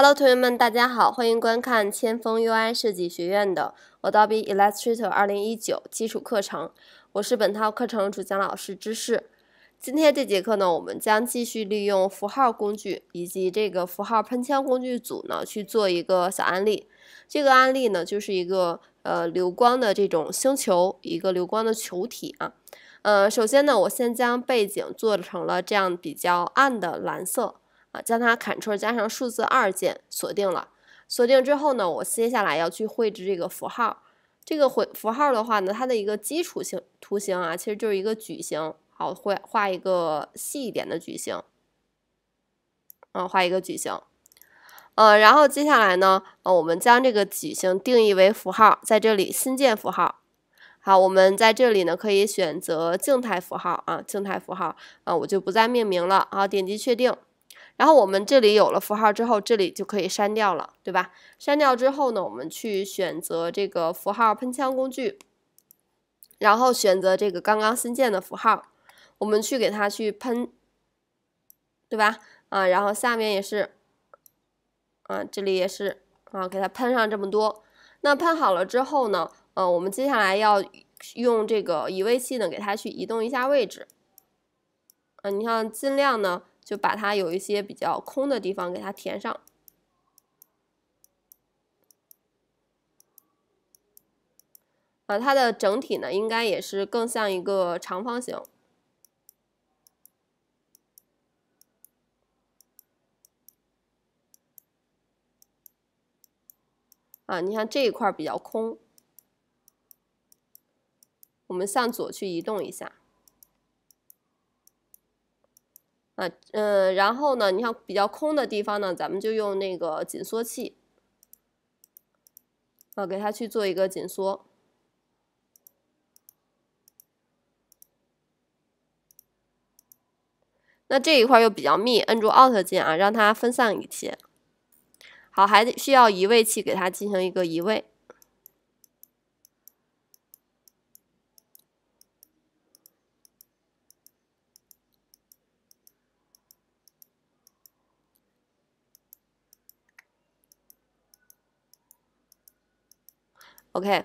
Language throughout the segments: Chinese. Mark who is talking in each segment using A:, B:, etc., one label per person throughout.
A: Hello，同学们，大家好，欢迎观看千峰 UI 设计学院的 Adobe Illustrator 2019基础课程。我是本套课程主讲老师，知识。今天这节课呢，我们将继续利用符号工具以及这个符号喷枪工具组呢，去做一个小案例。这个案例呢，就是一个呃流光的这种星球，一个流光的球体啊。呃，首先呢，我先将背景做成了这样比较暗的蓝色。将它 Ctrl 加上数字二键锁定了。锁定之后呢，我接下来要去绘制这个符号。这个绘符号的话呢，它的一个基础性图形啊，其实就是一个矩形。好，会画一个细一点的矩形。啊，画一个矩形。呃，然后接下来呢，呃，我们将这个矩形定义为符号，在这里新建符号。好，我们在这里呢，可以选择静态符号啊，静态符号。啊，我就不再命名了。好，点击确定。然后我们这里有了符号之后，这里就可以删掉了，对吧？删掉之后呢，我们去选择这个符号喷枪工具，然后选择这个刚刚新建的符号，我们去给它去喷，对吧？啊，然后下面也是，啊，这里也是啊，给它喷上这么多。那喷好了之后呢，呃，我们接下来要用这个移位器呢，给它去移动一下位置。嗯，你像尽量呢。就把它有一些比较空的地方给它填上，啊，它的整体呢应该也是更像一个长方形，啊，你看这一块比较空，我们向左去移动一下。啊，嗯，然后呢，你像比较空的地方呢，咱们就用那个紧缩器，啊，给它去做一个紧缩。那这一块又比较密，摁住 Alt 键啊，让它分散一些。好，还得需要移位器给它进行一个移位。OK，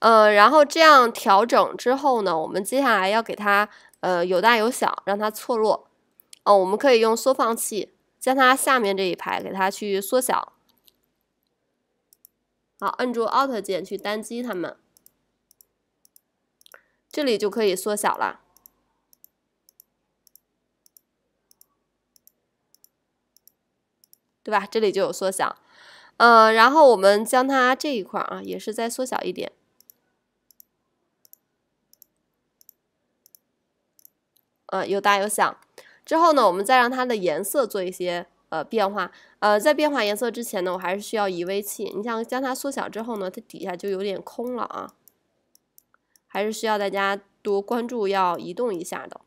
A: 嗯，然后这样调整之后呢，我们接下来要给它呃有大有小，让它错落。哦，我们可以用缩放器将它下面这一排给它去缩小。好，摁住 Alt 键去单击它们，这里就可以缩小了，对吧？这里就有缩小。嗯，然后我们将它这一块啊，也是再缩小一点，呃，有大有小。之后呢，我们再让它的颜色做一些呃变化。呃，在变化颜色之前呢，我还是需要移位器。你像将它缩小之后呢，它底下就有点空了啊，还是需要大家多关注，要移动一下的。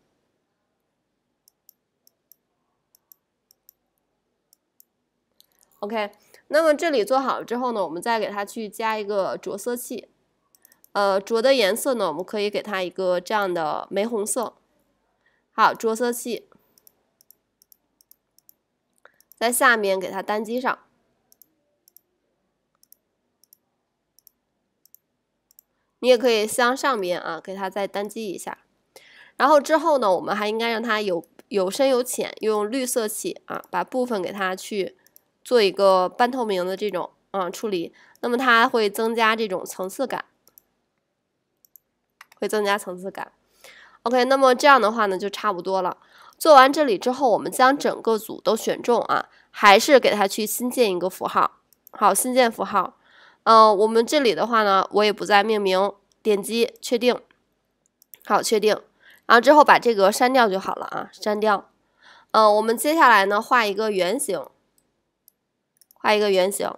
A: OK。那么这里做好了之后呢，我们再给它去加一个着色器，呃，着的颜色呢，我们可以给它一个这样的玫红色。好，着色器在下面给它单击上，你也可以向上面啊给它再单击一下。然后之后呢，我们还应该让它有有深有浅，用绿色起啊把部分给它去。做一个半透明的这种啊处理，那么它会增加这种层次感，会增加层次感。OK，那么这样的话呢就差不多了。做完这里之后，我们将整个组都选中啊，还是给它去新建一个符号。好，新建符号。嗯，我们这里的话呢，我也不再命名，点击确定。好，确定。然后之后把这个删掉就好了啊，删掉。嗯，我们接下来呢画一个圆形。画一个圆形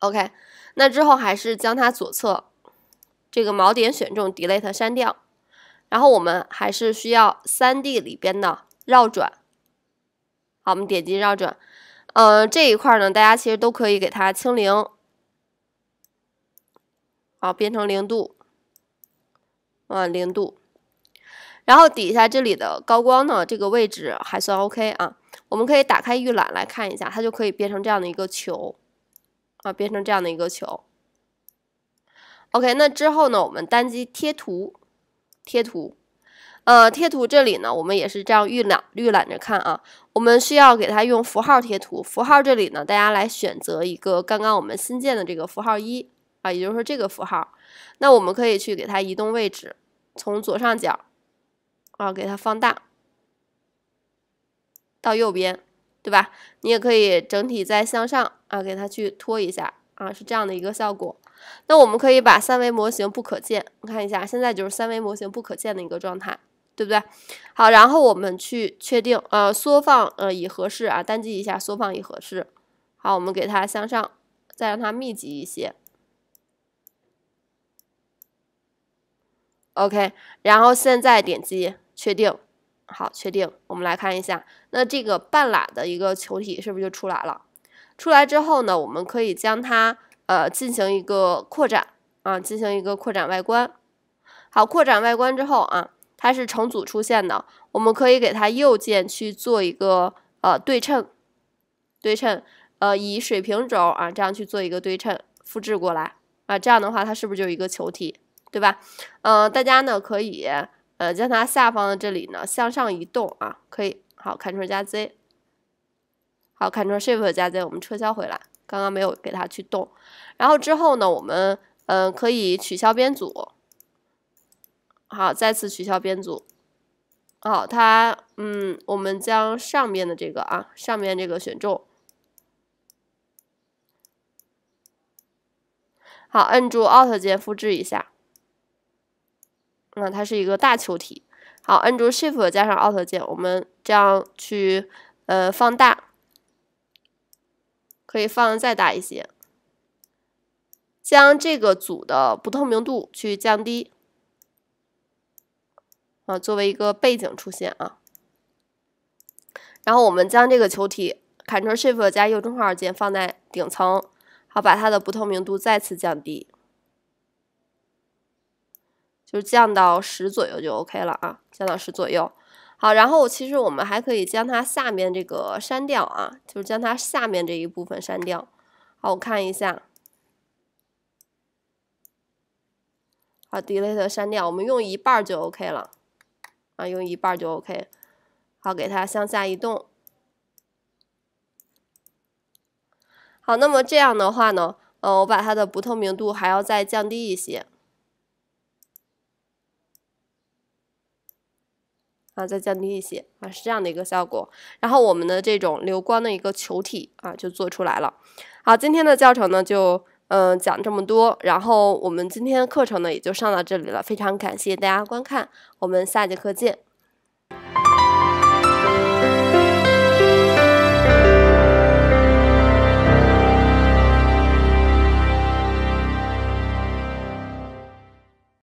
A: ，OK，那之后还是将它左侧这个锚点选中，Delete 删掉，然后我们还是需要三 D 里边的绕转。好，我们点击绕转，嗯，这一块呢，大家其实都可以给它清零，好，变成零度，啊，零度。然后底下这里的高光呢，这个位置还算 OK 啊。我们可以打开预览来看一下，它就可以变成这样的一个球，啊，变成这样的一个球。OK，那之后呢，我们单击贴图，贴图，呃，贴图这里呢，我们也是这样预览预览着看啊。我们需要给它用符号贴图，符号这里呢，大家来选择一个刚刚我们新建的这个符号一啊，也就是说这个符号。那我们可以去给它移动位置，从左上角。啊，给它放大到右边，对吧？你也可以整体再向上啊，给它去拖一下啊，是这样的一个效果。那我们可以把三维模型不可见，你看一下，现在就是三维模型不可见的一个状态，对不对？好，然后我们去确定，呃，缩放，呃，已合适啊，单击一下缩放已合适。好，我们给它向上，再让它密集一些。OK，然后现在点击。确定，好，确定。我们来看一下，那这个半拉的一个球体是不是就出来了？出来之后呢，我们可以将它呃进行一个扩展啊，进行一个扩展外观。好，扩展外观之后啊，它是成组出现的，我们可以给它右键去做一个呃对称，对称，呃以水平轴啊这样去做一个对称，复制过来啊，这样的话它是不是就是一个球体，对吧？呃，大家呢可以。呃，将它下方的这里呢向上移动啊，可以。好，Ctrl 加 Z。好，Ctrl Shift 加 Z。我们撤销回来，刚刚没有给它去动。然后之后呢，我们嗯，可以取消编组。好，再次取消编组。好，它嗯，我们将上面的这个啊，上面这个选中。好，按住 Alt 键复制一下。那它是一个大球体。好，按住 Shift 加上 Alt 键，我们这样去呃放大，可以放再大一些。将这个组的不透明度去降低，啊，作为一个背景出现啊。然后我们将这个球体，Ctrl Shift 加右中号键放在顶层，好，把它的不透明度再次降低。就降到十左右就 OK 了啊，降到十左右。好，然后其实我们还可以将它下面这个删掉啊，就是将它下面这一部分删掉。好，我看一下，好，delete 删掉，我们用一半就 OK 了啊，用一半就 OK。好，给它向下移动。好，那么这样的话呢，嗯，我把它的不透明度还要再降低一些。啊，再降低一些啊，是这样的一个效果。然后我们的这种流光的一个球体啊，就做出来了。好，今天的教程呢，就嗯讲这么多。然后我们今天的课程呢，也就上到这里了。非常感谢大家观看，我们下节课见。